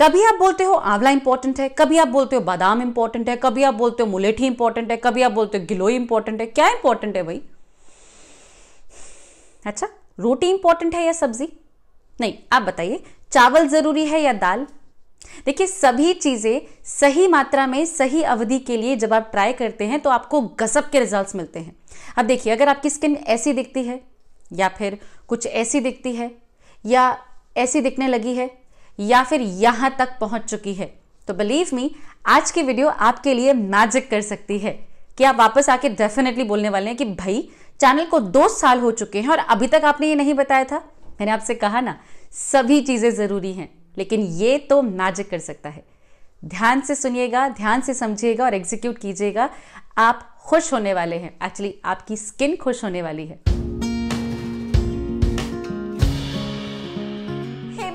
कभी आप बोलते हो आंवला इंपॉर्टेंट है कभी आप बोलते हो बादाम इंपॉर्टेंट है कभी आप बोलते हो मुलेठी इंपॉर्टेंट है कभी आप बोलते हो गिलोई इंपॉर्टेंट है क्या इंपॉर्टेंट है भाई अच्छा रोटी इंपॉर्टेंट है या सब्जी नहीं आप बताइए चावल जरूरी है या दाल देखिए सभी चीज़ें सही मात्रा में सही अवधि के लिए जब आप ट्राई करते हैं तो आपको गसब के रिजल्ट्स मिलते हैं अब देखिए अगर आपकी स्किन ऐसी दिखती है या फिर कुछ ऐसी दिखती है या ऐसी दिखने लगी है या फिर यहां तक पहुंच चुकी है तो बिलीव मी आज की वीडियो आपके लिए मैजिक कर सकती है कि आप वापस आके डेफिनेटली बोलने वाले हैं कि भाई चैनल को दो साल हो चुके हैं और अभी तक आपने ये नहीं बताया था मैंने आपसे कहा ना सभी चीज़ें ज़रूरी हैं लेकिन ये तो मैजिक कर सकता है ध्यान से सुनिएगा ध्यान से समझिएगा और एग्जीक्यूट कीजिएगा आप खुश होने वाले हैं एक्चुअली आपकी स्किन खुश होने वाली है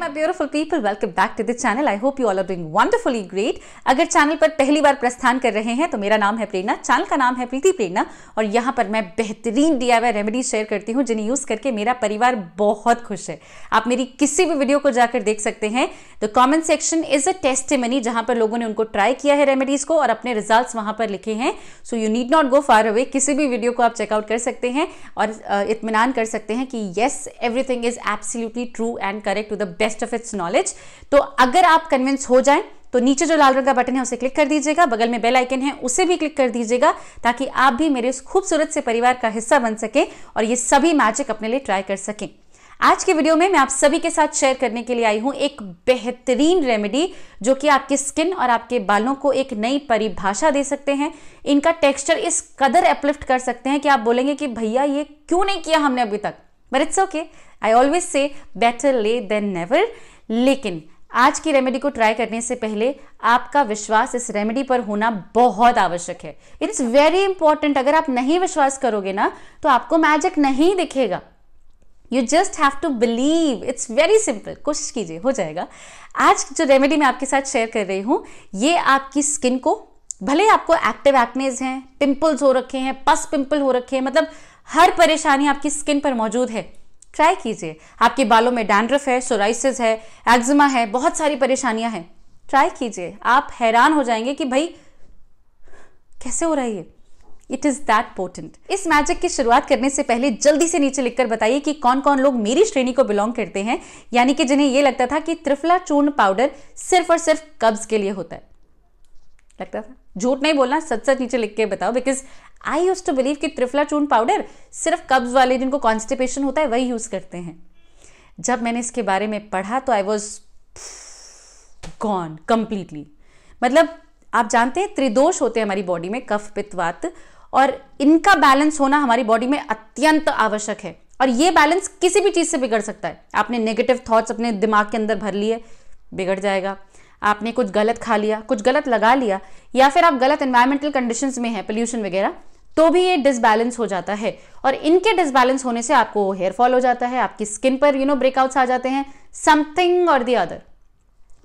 my beautiful people welcome back to the channel i hope you all are doing wonderfully great अगर चैनल पर पहली बार प्रस्थान कर रहे हैं तो मेरा नाम है प्रेरणा चैनल का नाम है प्रीति प्रेरणा और यहाँ पर मैं बेहतरीन डी रेमेडी शेयर करती हूँ जिन्हें यूज करके मेरा परिवार बहुत खुश है आप मेरी किसी भी वीडियो को जाकर देख सकते हैं the comment section is a testimony पर लोगों ने उनको ट्राई किया है रेमेडीज को और अपने रिजल्ट वहाँ पर लिखे हैं so you need not go far away किसी भी वीडियो को आप चेकआउट कर सकते हैं और इतमान कर सकते हैं कि yes everything is absolutely true and correct to the best best of its knowledge तो अगर आप कन्विंस हो जाएं तो नीचे जो लाल रंग का बटन है उसे क्लिक कर दीजिएगा बगल में बेल आइकन है उसे भी क्लिक कर दीजिएगा ताकि आप भी मेरे उस खूबसूरत से परिवार का हिस्सा बन सकें और ये सभी मैजिक अपने लिए ट्राई कर सकें आज के वीडियो में मैं आप सभी के साथ शेयर करने के लिए आई हूं एक बेहतरीन रेमेडी जो कि आपकी स्किन और आपके बालों को एक नई परिभाषा दे सकते हैं इनका टेक्सचर इस कदर अपलिफ्ट कर सकते हैं कि आप बोलेंगे कि भैया ये क्यों नहीं किया हमने अभी तक but it's okay I always say better late than never लेकिन आज की रेमेडी को ट्राई करने से पहले आपका विश्वास इस रेमेडी पर होना बहुत आवश्यक है इट्स वेरी इंपॉर्टेंट अगर आप नहीं विश्वास करोगे ना तो आपको मैजिक नहीं दिखेगा you just have to believe it's very simple कोशिश कीजिए हो जाएगा आज जो रेमेडी मैं आपके साथ शेयर कर रही हूँ ये आपकी स्किन को भले आपको एक्टिव एक्नेज हैं पिंपल्स हो रखे हैं पस पिंपल हो रखे हैं मतलब हर परेशानी आपकी स्किन पर मौजूद है ट्राई कीजिए आपके बालों में डैंड्रफ है सोराइसिस है एक्जिमा है बहुत सारी परेशानियां हैं ट्राई कीजिए आप हैरान हो जाएंगे कि भाई कैसे हो रहा है ये इट इज दैट पोर्टेंट इस मैजिक की शुरुआत करने से पहले जल्दी से नीचे लिखकर बताइए कि कौन कौन लोग मेरी श्रेणी को बिलोंग करते हैं यानी कि जिन्हें यह लगता था कि त्रिफला चूर्ण पाउडर सिर्फ और सिर्फ कब्ज के लिए होता है लगता था झूठ नहीं बोलना सच सच नीचे लिख के बताओ because I used to believe कि त्रिफला चून पाउडर सिर्फ कब्ज वाले जिनको कॉन्स्टिपेशन होता है वही यूज़ करते हैं जब मैंने इसके बारे में पढ़ा तो आई वॉज गॉन कंप्लीटली मतलब आप जानते हैं त्रिदोष होते हैं हमारी बॉडी में कफ पित्वात और इनका बैलेंस होना हमारी बॉडी में अत्यंत आवश्यक है और ये बैलेंस किसी भी चीज़ से बिगड़ सकता है आपने नेगेटिव थॉट्स अपने दिमाग के अंदर भर लिए बिगड़ जाएगा आपने कुछ गलत खा लिया कुछ गलत लगा लिया या फिर आप गलत इन्वायरमेंटल कंडीशन में हैं पोल्यूशन वगैरह तो भी ये डिसबैलेंस हो जाता है और इनके डिसबैलेंस होने से आपको हेयर फॉल हो जाता है आपकी स्किन पर यू नो ब्रेकआउट्स आ जाते हैं समथिंग और दी अदर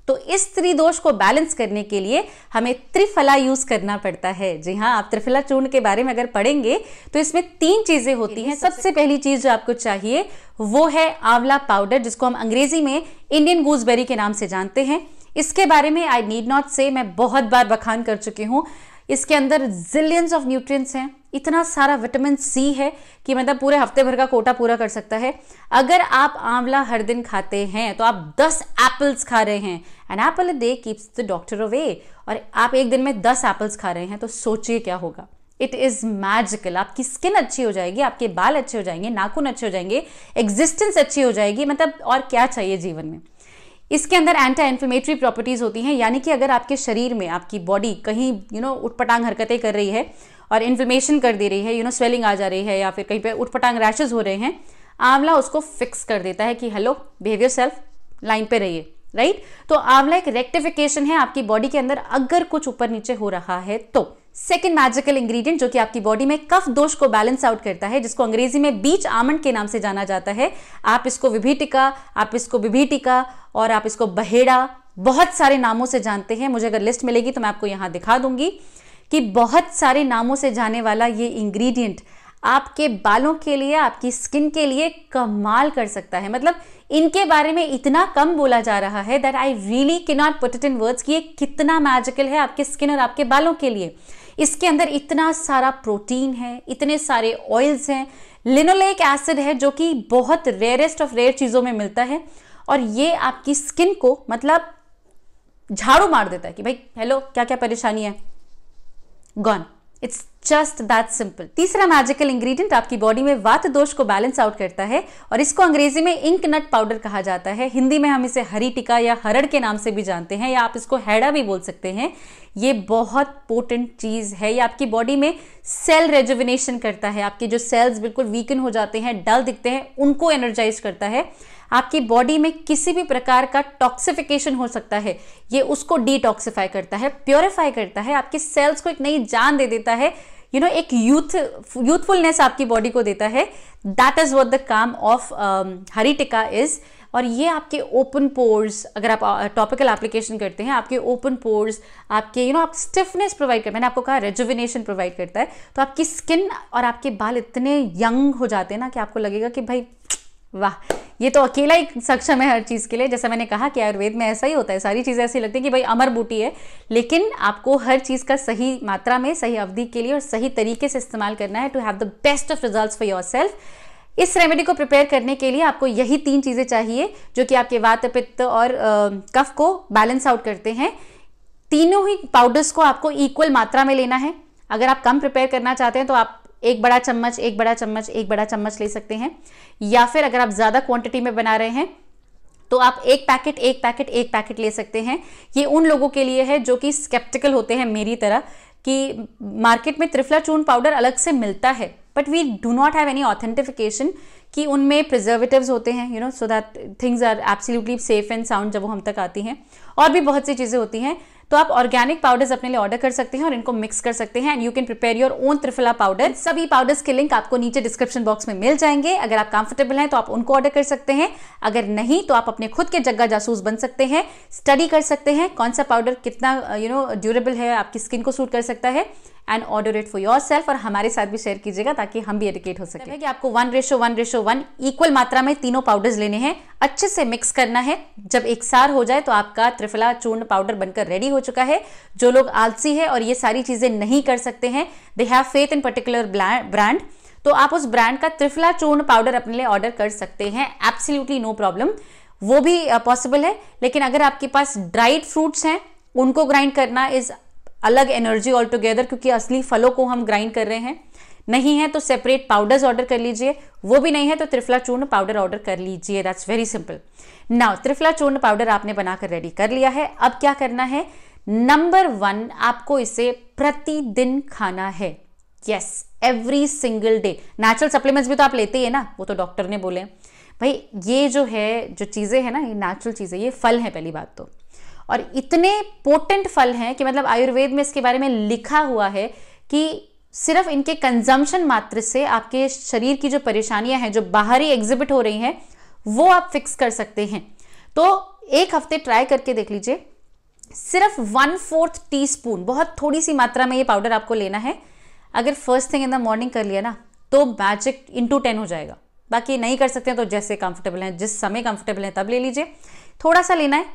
तो इस त्रिदोष को बैलेंस करने के लिए हमें त्रिफला यूज करना पड़ता है जी हाँ आप त्रिफला चूर्ण के बारे में अगर पढ़ेंगे तो इसमें तीन चीजें होती हैं सबसे पहली चीज जो आपको चाहिए वो है आंवला पाउडर जिसको हम अंग्रेजी में इंडियन गूसबेरी के नाम से जानते हैं इसके बारे में आई नीड नॉट से मैं बहुत बार बखान कर चुकी हूँ इसके अंदर जिलियंस ऑफ न्यूट्रिएंट्स हैं इतना सारा विटामिन सी है कि मतलब पूरे हफ्ते भर का कोटा पूरा कर सकता है अगर आप आंवला हर दिन खाते हैं तो आप 10 एप्पल्स खा रहे हैं an apple day keeps the doctor away और आप एक दिन में 10 एप्पल्स खा रहे हैं तो सोचिए क्या होगा इट इज़ मैजिकल आपकी स्किन अच्छी हो जाएगी आपके बाल अच्छे हो जाएंगे नाखून अच्छे हो जाएंगे एग्जिस्टेंस अच्छी हो जाएगी मतलब और क्या चाहिए जीवन में इसके अंदर एंटी इन्फ्लेमेटरी प्रॉपर्टीज़ होती हैं यानी कि अगर आपके शरीर में आपकी बॉडी कहीं यू नो उठपटांग हरकतें कर रही है और इन्फ्लेमेशन कर दे रही है यू नो स्वेलिंग आ जा रही है या फिर कहीं पर उठपटांग रैशेज हो रहे हैं आंवला उसको फिक्स कर देता है कि hello behave yourself line पे रहिए राइट तो आंवला एक रेक्टिफिकेशन है आपकी बॉडी के अंदर अगर कुछ ऊपर नीचे हो रहा है तो सेकेंड मैजिकल इंग्रेडिएंट जो कि आपकी बॉडी में कफ दोष को बैलेंस आउट करता है जिसको अंग्रेजी में बीच आमंड के नाम से जाना जाता है आप इसको विभीटिका आप इसको विभीटिका और आप इसको बहेड़ा बहुत सारे नामों से जानते हैं मुझे अगर लिस्ट मिलेगी तो मैं आपको यहां दिखा दूंगी कि बहुत सारे नामों से जाने वाला ये इंग्रेडिएंट आपके बालों के लिए आपकी स्किन के लिए कमाल कर सकता है मतलब इनके बारे में इतना कम बोला जा रहा है that I really can not put it in words कि ये कितना मैजिकल है आपके स्किन और आपके बालों के लिए इसके अंदर इतना सारा प्रोटीन है इतने सारे ऑयल्स हैं लिनोलेक एसिड है जो कि बहुत रेयरेस्ट ऑफ रेयर चीज़ों में मिलता है और ये आपकी स्किन को मतलब झाड़ू मार देता है कि भाई हेलो क्या क्या परेशानी है gone it's just that simple तीसरा मैजिकल इंग्रेडिएंट आपकी बॉडी में वात दोष को बैलेंस आउट करता है और इसको अंग्रेजी में इंक नट पाउडर कहा जाता है हिंदी में हम इसे हरी टिका या हरड़ के नाम से भी जानते हैं या आप इसको हैड़ा भी बोल सकते हैं ये बहुत पोटेंट चीज़ है ये आपकी बॉडी में सेल रेजुविनेशन करता है आपके जो सेल्स बिल्कुल वीकन हो जाते हैं डल दिखते हैं उनको एनर्जाइज करता है आपकी बॉडी में किसी भी प्रकार का टॉक्सिफिकेशन हो सकता है ये उसको डिटॉक्सिफाई करता है प्योरीफाई करता है आपके सेल्स को एक नई जान दे देता है यू नो एक यूथ यूथफुलनेस आपकी बॉडी को देता है दैट इज़ वॉट द काम ऑफ हरी टिका इज़ और ये आपके ओपन पोर्स अगर आप टॉपिकल uh, एप्लीकेशन करते हैं आपके ओपन पोर्स आपके यू नो आप स्टिफनेस प्रोवाइड कर मैंने आपको कहा रेजुविनेशन प्रोवाइड करता है तो आपकी स्किन और आपके बाल इतने यंग हो जाते हैं ना कि आपको लगेगा कि भाई वाह ये तो अकेला ही सक्षम है हर चीज़ के लिए जैसा मैंने कहा कि आयुर्वेद में ऐसा ही होता है सारी चीज़ें ऐसी लगती है कि भाई अमर बूटी है लेकिन आपको हर चीज़ का सही मात्रा में सही अवधि के लिए और सही तरीके से इस्तेमाल करना है to have the best of result for yourself इस रेमेडी को प्रिपेयर करने के लिए आपको यही तीन चीज़ें चाहिए जो कि आपके वात पित्त और कफ को बैलेंस आउट करते हैं तीनों ही पाउडर्स को आपको इक्वल मात्रा में लेना है अगर आप कम प्रिपेयर करना चाहते हैं तो आप एक बड़ा चम्मच एक बड़ा चम्मच एक बड़ा चम्मच ले सकते हैं या फिर अगर आप ज़्यादा क्वांटिटी में बना रहे हैं तो आप एक पैकेट एक पैकेट एक पैकेट ले सकते हैं ये उन लोगों के लिए है जो कि स्केप्टिकल होते हैं मेरी तरह कि मार्केट में त्रिफला चून पाउडर अलग से मिलता है but we do not have any authentication कि उनमें प्रिजर्वेटिव होते हैं you know so that things are absolutely safe and sound जब वो हम तक आती हैं और भी बहुत सी चीज़ें होती हैं तो आप ऑर्गेनिक पाउडर्स अपने लिए ऑर्डर कर सकते हैं और इनको मिक्स कर सकते हैं and you can prepare your own triphala powder सभी पाउडर्स के लिंक आपको नीचे डिस्क्रिप्शन बॉक्स में मिल जाएंगे अगर आप कंफर्टेबल हैं तो आप उनको ऑर्डर कर सकते हैं अगर नहीं तो आप अपने खुद के जग्गा जासूस बन सकते हैं स्टडी कर सकते हैं कौन सा पाउडर कितना यू नो ड्यूरेबल है आपकी स्किन को सूट कर सकता है and order it for yourself और हमारे साथ भी शेयर कीजिएगा ताकि हम भी एडिकेट हो सके कि आपको one ratio one ratio one equal मात्रा में तीनों पाउडर्स लेने हैं अच्छे से मिक्स करना है जब एक सार हो जाए तो आपका त्रिफला चूर्ण पाउडर बनकर रेडी हो चुका है जो लोग आलसी है और ये सारी चीज़ें नहीं कर सकते हैं they have faith in particular brand तो आप उस ब्रांड का त्रिफला चूर्ण पाउडर अपने लिए ऑर्डर कर सकते हैं एब्सोल्युटली नो प्रॉब्लम वो भी पॉसिबल uh, है लेकिन अगर आपके पास ड्राइड फ्रूट्स हैं उनको ग्राइंड करना इज अलग एनर्जी ऑल टुगेदर क्योंकि असली फलों को हम ग्राइंड कर रहे हैं नहीं है तो सेपरेट पाउडर्स ऑर्डर कर लीजिए वो भी नहीं है तो त्रिफला चूर्ण पाउडर ऑर्डर कर लीजिए that's very simple now triphala चूर्ण पाउडर आपने बनाकर रेडी कर लिया है अब क्या करना है नंबर वन आपको इसे प्रतिदिन खाना है yes every single day natural supplements भी तो आप लेते हैं ना वो तो डॉक्टर ने बोले भाई ये जो है जो चीज़ें हैं ना ये नेचुरल चीज़ें ये फल है पहली बात तो और इतने पोटेंट फल हैं कि मतलब आयुर्वेद में इसके बारे में लिखा हुआ है कि सिर्फ इनके कंजम्पशन मात्र से आपके शरीर की जो परेशानियां हैं जो बाहरी एग्जिबिट हो रही हैं वो आप फिक्स कर सकते हैं तो एक हफ्ते ट्राई करके देख लीजिए सिर्फ वन फोर्थ टी स्पून बहुत थोड़ी सी मात्रा में ये पाउडर आपको लेना है अगर first thing in the morning कर लिया ना तो मैजिक इंटू टेन हो जाएगा बाकी नहीं कर सकते हैं तो जैसे कंफर्टेबल हैं जिस समय कंफर्टेबल हैं तब ले लीजिए थोड़ा सा लेना है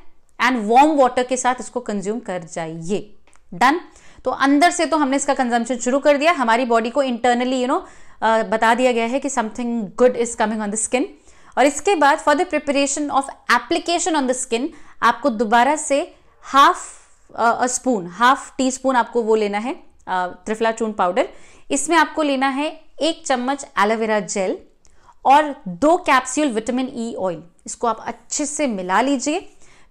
एंड वार्म वाटर के साथ इसको कंज्यूम कर जाइए डन तो अंदर से तो हमने इसका कंजम्पशन शुरू कर दिया हमारी बॉडी को इंटरनली यू नो बता दिया गया है कि something good is coming on the skin और इसके बाद for the preparation of application on the skin आपको दोबारा से half spoon half teaspoon आपको वो लेना है त्रिफला चून पाउडर इसमें आपको लेना है एक चम्मच एलोवेरा जेल और दो कैप्सूल विटामिन ई ऑयल इसको आप अच्छे से मिला लीजिए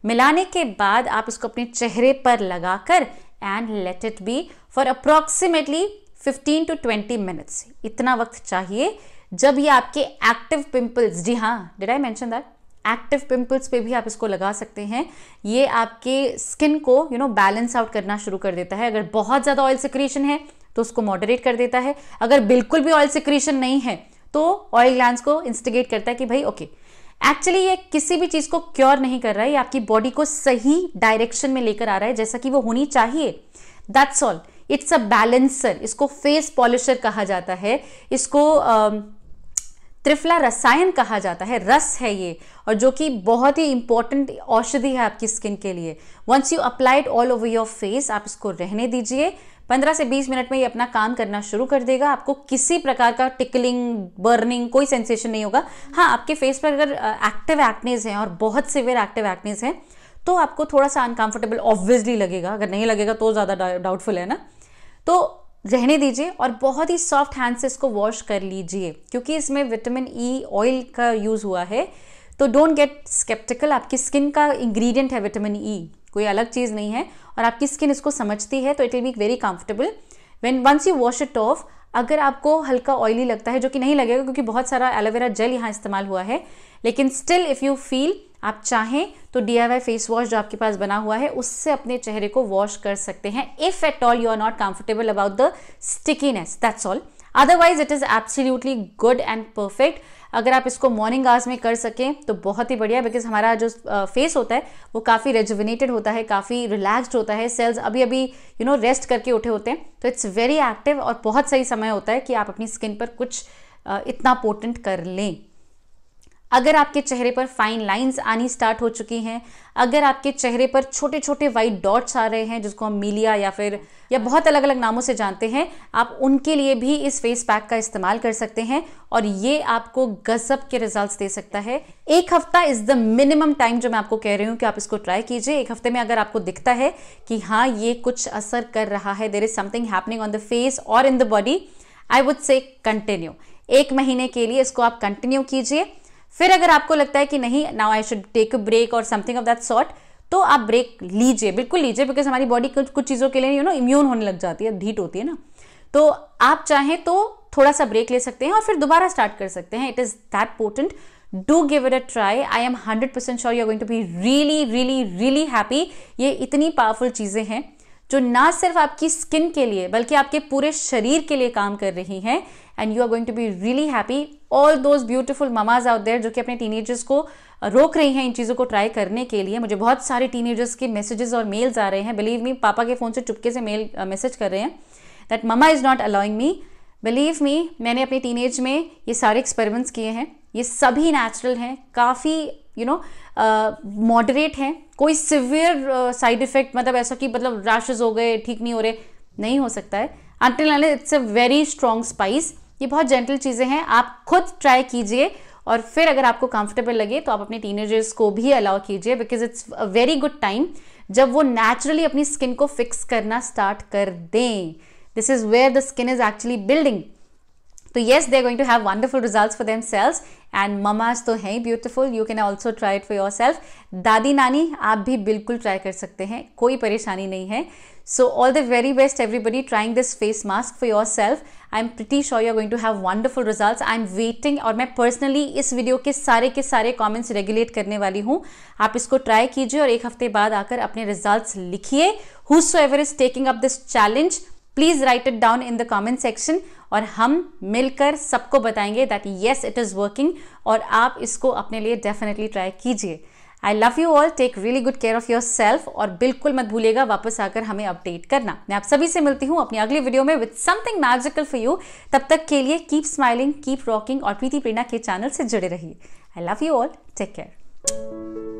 मिलाने के बाद आप इसको अपने चेहरे पर लगाकर and let it be for approximately 15 to 20 minutes इतना वक्त चाहिए जब ये आपके एक्टिव पिंपल्स जी हाँ did I mention that active pimples पे भी आप इसको लगा सकते हैं ये आपके स्किन को यू नो बैलेंस आउट करना शुरू कर देता है अगर बहुत ज़्यादा ऑयल सिक्रीशन है तो उसको मॉडरेट कर देता है अगर बिल्कुल भी ऑयल सिक्रीशन नहीं है तो ऑयल ग्लैंड को इंस्टिगेट करता है कि भाई ओके okay, एक्चुअली ये किसी भी चीज़ को क्योर नहीं कर रहा है ये आपकी बॉडी को सही डायरेक्शन में लेकर आ रहा है जैसा कि वो होनी चाहिए that's all it's a balancer इसको फेस पॉलिशर कहा जाता है इसको त्रिफला रसायन कहा जाता है रस है ये और जो कि बहुत ही इंपॉर्टेंट औषधि है आपकी स्किन के लिए once you applied all over your face आप इसको रहने दीजिए 15 से 20 मिनट में ये अपना काम करना शुरू कर देगा आपको किसी प्रकार का टिकलिंग बर्निंग कोई सेंसेशन नहीं होगा हाँ आपके फेस पर अगर एक्टिव एक्नेज हैं और बहुत सिवियर एक्टिव एक्नेज हैं तो आपको थोड़ा सा अनकंफर्टेबल ऑब्वियसली लगेगा अगर नहीं लगेगा तो ज़्यादा डाउटफुल है ना तो रहने दीजिए और बहुत ही सॉफ्ट हैंड से इसको वॉश कर लीजिए क्योंकि इसमें विटामिन ई ऑयल का यूज़ हुआ है तो डोंट गेट स्केप्टिकल आपकी स्किन का इंग्रेडिएंट है विटामिन ई e. कोई अलग चीज़ नहीं है और आपकी स्किन इसको समझती है तो it will be very comfortable when once you wash it off अगर आपको हल्का ऑयली लगता है जो कि नहीं लगेगा क्योंकि बहुत सारा एलोवेरा जेल यहाँ इस्तेमाल हुआ है लेकिन स्टिल इफ़ यू फील आप चाहें तो डी फेस वॉश जो आपके पास बना हुआ है उससे अपने चेहरे को वॉश कर सकते हैं if at all you are not comfortable about the stickiness that's all otherwise it is absolutely good and perfect अगर आप इसको मॉर्निंग आवर्स में कर सकें तो बहुत ही बढ़िया बिकॉज हमारा जो फेस होता है वो काफ़ी रेजुविनेटेड होता है काफ़ी रिलैक्सड होता है सेल्स अभी अभी यू नो रेस्ट करके उठे होते हैं तो इट्स वेरी एक्टिव और बहुत सही समय होता है कि आप अपनी स्किन पर कुछ इतना पोटेंट कर लें अगर आपके चेहरे पर फाइन लाइंस आनी स्टार्ट हो चुकी हैं अगर आपके चेहरे पर छोटे छोटे वाइट डॉट्स आ रहे हैं जिसको हम मीलिया या फिर या बहुत अलग अलग नामों से जानते हैं आप उनके लिए भी इस फेस पैक का इस्तेमाल कर सकते हैं और ये आपको गजब के रिजल्ट्स दे सकता है एक हफ्ता इज़ द मिनिमम टाइम जो मैं आपको कह रही हूँ कि आप इसको ट्राई कीजिए एक हफ्ते में अगर आपको दिखता है कि हाँ ये कुछ असर कर रहा है there is something happening on the face और in the body I would say continue एक महीने के लिए इसको आप कंटिन्यू कीजिए फिर अगर आपको लगता है कि नहीं now I should take a break और समथिंग ऑफ दैट सॉर्ट तो आप ब्रेक लीजिए बिल्कुल लीजिए बिकॉज हमारी बॉडी कुछ कुछ चीज़ों के लिए यू नो इम्यून होने लग जाती है ढीट होती है ना तो आप चाहें तो थोड़ा सा ब्रेक ले सकते हैं और फिर दोबारा स्टार्ट कर सकते हैं it is that important do give it a try I am hundred percent sure you going to be really really really happy ये इतनी पावरफुल चीज़ें हैं जो ना सिर्फ आपकी स्किन के लिए बल्कि आपके पूरे शरीर के लिए काम कर रही हैं and you are going to be really happy all those beautiful mamas out there जो कि अपने टीनेजर्स को रोक रही हैं इन चीज़ों को ट्राई करने के लिए मुझे बहुत सारे टीनेजर्स के मैसेजेस और मेल्स आ रहे हैं बिलीव मी पापा के फ़ोन से चुपके से मेल मैसेज कर रहे हैं that mama is not allowing me believe me मैंने अपने टीन में ये सारे एक्सपेरिमेंट्स किए हैं ये सभी नेचुरल हैं काफ़ी यू नो मॉडरेट हैं कोई सिवियर साइड इफ़ेक्ट मतलब ऐसा कि मतलब रैशेज हो गए ठीक नहीं हो रहे नहीं हो सकता है until it's a very strong spice ये बहुत जेंटल चीज़ें हैं आप खुद ट्राई कीजिए और फिर अगर आपको कंफर्टेबल लगे तो आप अपने टीनेजर्स को भी अलाउ कीजिए because it's a very good time जब वो नेचुरली अपनी स्किन को फिक्स करना स्टार्ट कर दें this is where the skin is actually building तो yes they going to have wonderful result for themselves and mamas तो हैं beautiful you can also try it for yourself दादी नानी आप भी बिल्कुल ट्राई कर सकते हैं कोई परेशानी नहीं है So all the very best everybody trying this face mask for yourself. I'm pretty sure you're going to have wonderful results. I'm waiting और मैं personally इस video के सारे के सारे comments regulate करने वाली हूँ आप इसको try कीजिए और एक हफ्ते बाद आकर अपने results लिखिए Whosoever is taking up this challenge, please write it down in the comment section और हम मिलकर सबको बताएंगे that yes it is working और आप इसको अपने लिए डेफिनेटली ट्राई कीजिए I love you all take really good care of yourself और बिल्कुल मत भूलेगा वापस आकर हमें अपडेट करना मैं आप सभी से मिलती हूँ अपनी अगली वीडियो में with something magical for you तब तक के लिए कीप स्माइलिंग कीप रॉकिंग और प्रीति प्रेरणा के चैनल से जुड़े रहिए I love you all take care